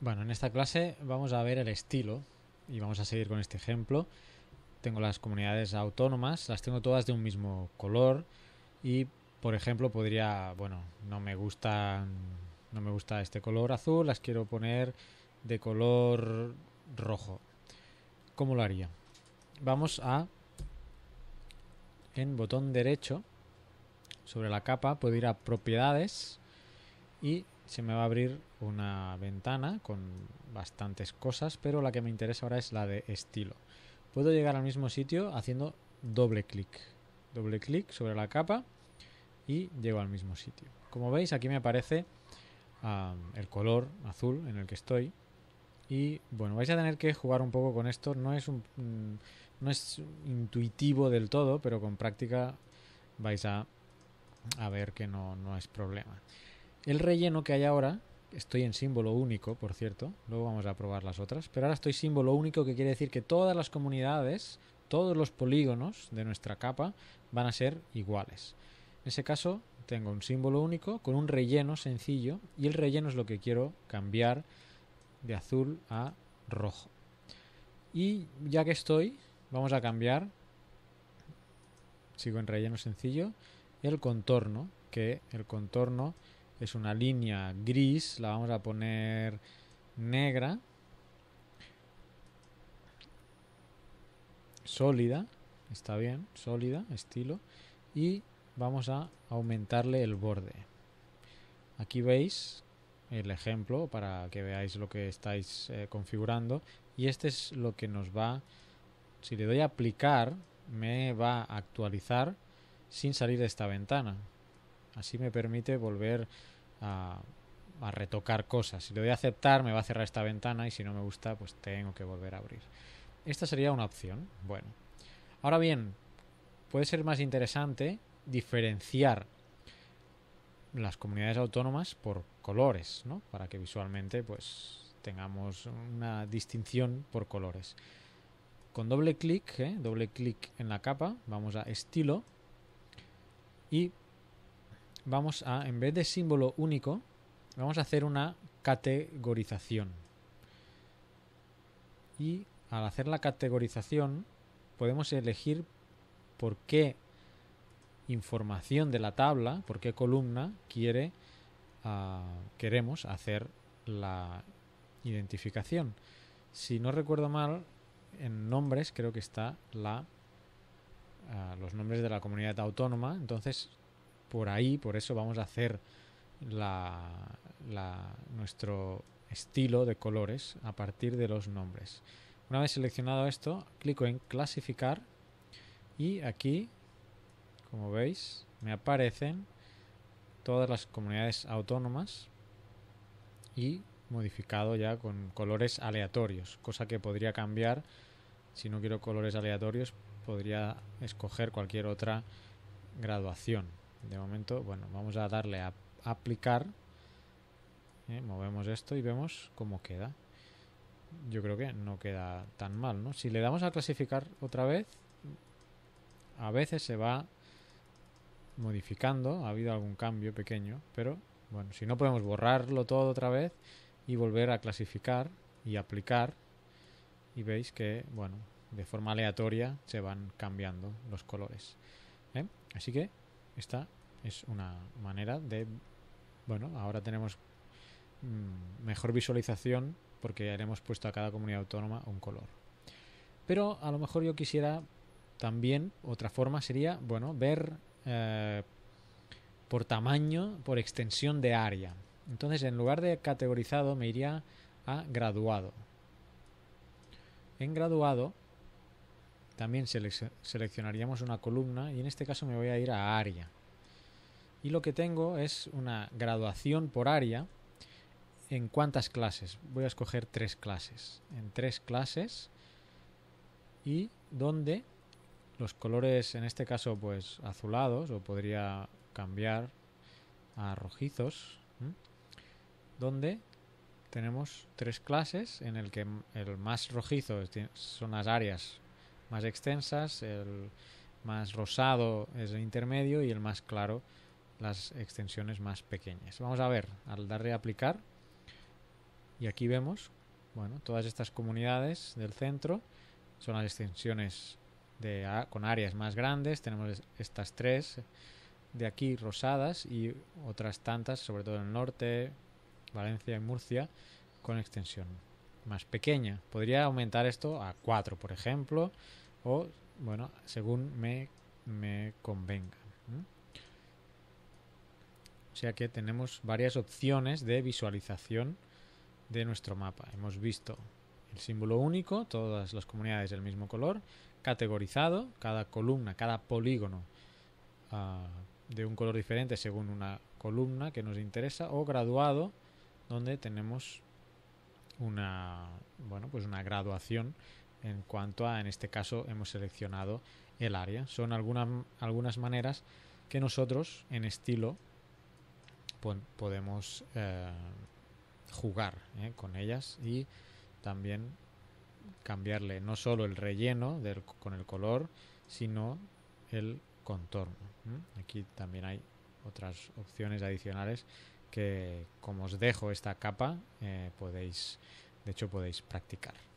Bueno, en esta clase vamos a ver el estilo y vamos a seguir con este ejemplo. Tengo las comunidades autónomas, las tengo todas de un mismo color y, por ejemplo, podría, bueno, no me gusta, no me gusta este color azul, las quiero poner de color rojo. ¿Cómo lo haría? Vamos a en botón derecho sobre la capa puedo ir a propiedades y se me va a abrir una ventana con bastantes cosas, pero la que me interesa ahora es la de estilo. Puedo llegar al mismo sitio haciendo doble clic. Doble clic sobre la capa y llego al mismo sitio. Como veis, aquí me aparece el color azul en el que estoy. Y bueno, vais a tener que jugar un poco con esto. No es, mm, no es intuitivo del todo, pero con práctica vais a, ver que no es problema. El relleno que hay ahora, estoy en símbolo único, por cierto, luego vamos a probar las otras, pero ahora estoy símbolo único que quiere decir que todas las comunidades, todos los polígonos de nuestra capa van a ser iguales. En ese caso tengo un símbolo único con un relleno sencillo y el relleno es lo que quiero cambiar de azul a rojo. Y ya que estoy, vamos a cambiar, sigo en relleno sencillo, el contorno, que el contorno es una línea gris, la vamos a poner negra, sólida, está bien, sólida, estilo, y vamos a aumentarle el borde. Aquí veis el ejemplo para que veáis lo que estáis eh, configurando y este es lo que nos va, si le doy a aplicar, me va a actualizar sin salir de esta ventana. Así me permite volver a, retocar cosas. Si le doy a aceptar, me va a cerrar esta ventana y si no me gusta, pues tengo que volver a abrir. Esta sería una opción. Bueno. Ahora bien, puede ser más interesante diferenciar las comunidades autónomas por colores, ¿no? Para que visualmente pues tengamos una distinción por colores. Con doble clic, ¿eh? doble clic en la capa, vamos a estilo y vamos a, en vez de símbolo único, vamos a hacer una categorización. Y al hacer la categorización, podemos elegir por qué información de la tabla, por qué columna quiere, ah, queremos hacer la identificación. Si no recuerdo mal, en nombres creo que está la, ah, los nombres de la comunidad autónoma. Entonces por ahí, por eso vamos a hacer nuestro estilo de colores a partir de los nombres. Una vez seleccionado esto, clico en clasificar y aquí, como veis, me aparecen todas las comunidades autónomas y modificado ya con colores aleatorios, cosa que podría cambiar. Si no quiero colores aleatorios, podría escoger cualquier otra graduación de momento bueno vamos a darle a aplicar ¿eh? movemos esto y vemos cómo queda yo creo que no queda tan mal ¿no? si le damos a clasificar otra vez a veces se va modificando ha habido algún cambio pequeño pero bueno si no podemos borrarlo todo otra vez y volver a clasificar y aplicar y veis que bueno de forma aleatoria se van cambiando los colores ¿eh? así que está es una manera de, bueno, ahora tenemos mm, mejor visualización porque haremos puesto a cada comunidad autónoma un color. Pero a lo mejor yo quisiera también, otra forma sería, bueno, ver eh, por tamaño, por extensión de área. Entonces, en lugar de categorizado, me iría a graduado. En graduado, también seleccionaríamos una columna y en este caso me voy a ir a área y lo que tengo es una graduación por área en cuántas clases. Voy a escoger tres clases. En tres clases y donde los colores, en este caso, pues azulados, o podría cambiar a rojizos, donde tenemos tres clases en el que el más rojizo son las áreas más extensas, el más rosado es el intermedio y el más claro las extensiones más pequeñas. Vamos a ver, al darle a aplicar, y aquí vemos, bueno, todas estas comunidades del centro son las extensiones de, con áreas más grandes, tenemos estas tres de aquí rosadas y otras tantas, sobre todo en el norte, Valencia y Murcia, con extensión más pequeña. Podría aumentar esto a cuatro, por ejemplo, o, bueno, según me, convenga. O sea que tenemos varias opciones de visualización de nuestro mapa. Hemos visto el símbolo único, todas las comunidades del mismo color, categorizado, cada columna, cada polígono ah, de un color diferente según una columna que nos interesa, o graduado, donde tenemos una, bueno, pues una graduación en cuanto a, en este caso, hemos seleccionado el área. Son algunas algunas maneras que nosotros en estilo podemos eh, jugar eh, con ellas y también cambiarle no solo el relleno con el color, sino el contorno. Aquí también hay otras opciones adicionales que como os dejo esta capa eh, podéis, de hecho podéis practicar.